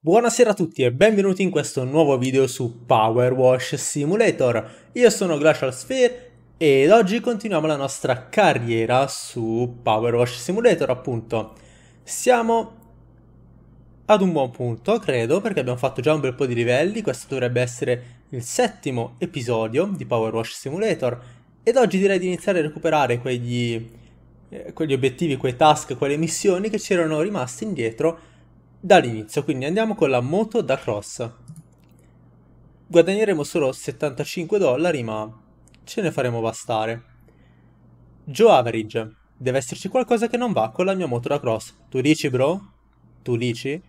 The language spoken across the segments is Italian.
Buonasera a tutti e benvenuti in questo nuovo video su Power Wash Simulator. Io sono Glacial Sphere ed oggi continuiamo la nostra carriera su Power Wash Simulator, appunto. Siamo ad un buon punto, credo, perché abbiamo fatto già un bel po' di livelli. Questo dovrebbe essere il settimo episodio di Power Wash Simulator ed oggi direi di iniziare a recuperare quegli, eh, quegli obiettivi, quei task, quelle missioni che ci erano rimaste indietro dall'inizio, quindi andiamo con la moto da cross. Guadagneremo solo 75 dollari, ma ce ne faremo bastare. Joe Average. Deve esserci qualcosa che non va con la mia moto da cross. Tu dici, bro? Tu dici?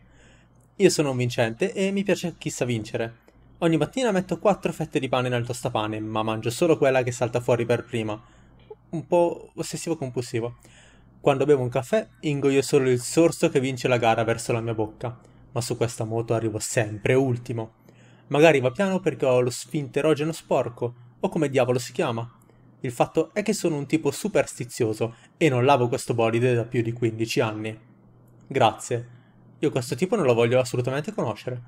Io sono un vincente e mi piace chissà vincere. Ogni mattina metto 4 fette di pane nel tostapane, ma mangio solo quella che salta fuori per prima. Un po' ossessivo compulsivo. Quando bevo un caffè, ingoio solo il sorso che vince la gara verso la mia bocca, ma su questa moto arrivo sempre ultimo. Magari va piano perché ho lo sfinterogeno sporco, o come diavolo si chiama. Il fatto è che sono un tipo superstizioso e non lavo questo bolide da più di 15 anni. Grazie. Io questo tipo non lo voglio assolutamente conoscere.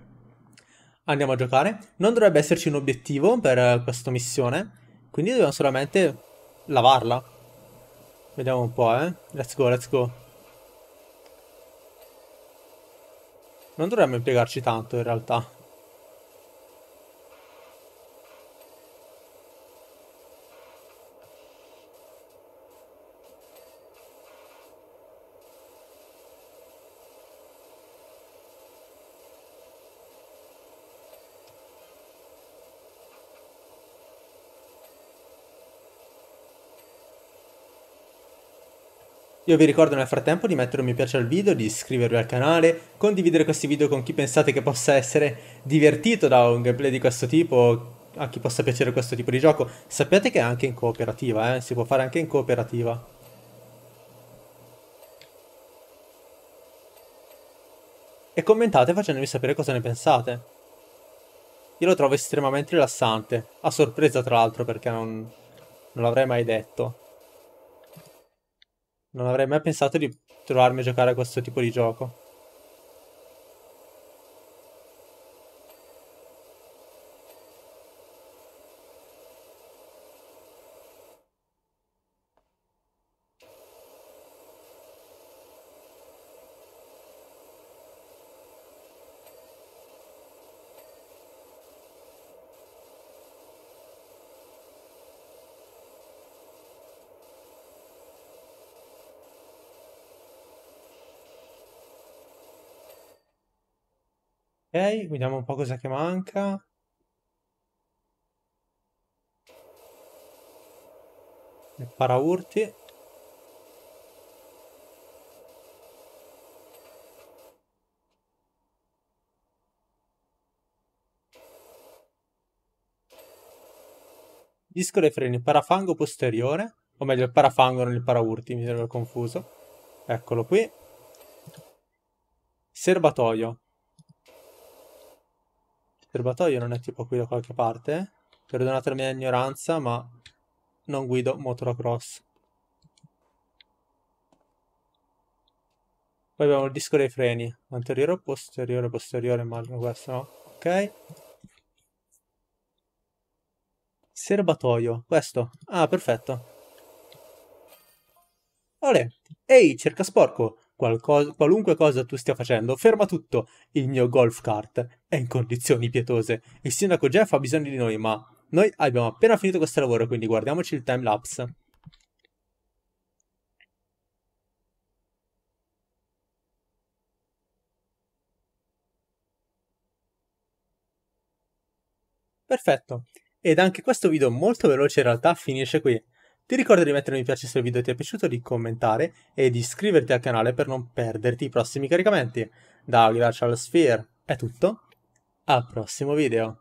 Andiamo a giocare. Non dovrebbe esserci un obiettivo per eh, questa missione, quindi dobbiamo solamente lavarla. Vediamo un po', eh. Let's go, let's go. Non dovremmo impiegarci tanto in realtà. Io vi ricordo nel frattempo di mettere un mi piace al video, di iscrivervi al canale, condividere questi video con chi pensate che possa essere divertito da un gameplay di questo tipo, a chi possa piacere questo tipo di gioco. Sappiate che è anche in cooperativa, eh? si può fare anche in cooperativa. E commentate facendomi sapere cosa ne pensate. Io lo trovo estremamente rilassante, a sorpresa tra l'altro perché non, non l'avrei mai detto. Non avrei mai pensato di trovarmi a giocare a questo tipo di gioco. Ok, vediamo un po' cosa che manca. Il paraurti. Disco dei freni, parafango posteriore, o meglio il parafango non il paraurti, mi sembra confuso. Eccolo qui. Serbatoio, serbatoio non è tipo qui da qualche parte? Perdonate la mia ignoranza, ma non guido motocross. Poi abbiamo il disco dei freni, anteriore posteriore, posteriore immagino questo, no? Ok. Serbatoio, questo. Ah, perfetto. ehi, cerca sporco! Qualcosa, qualunque cosa tu stia facendo, ferma tutto. Il mio golf cart è in condizioni pietose. Il sindaco Jeff ha bisogno di noi, ma noi abbiamo appena finito questo lavoro, quindi guardiamoci il time lapse. Perfetto. Ed anche questo video molto veloce in realtà finisce qui. Ti ricordo di mettere un mi piace se il video ti è piaciuto, di commentare e di iscriverti al canale per non perderti i prossimi caricamenti. Da Glacial Sphere è tutto, al prossimo video!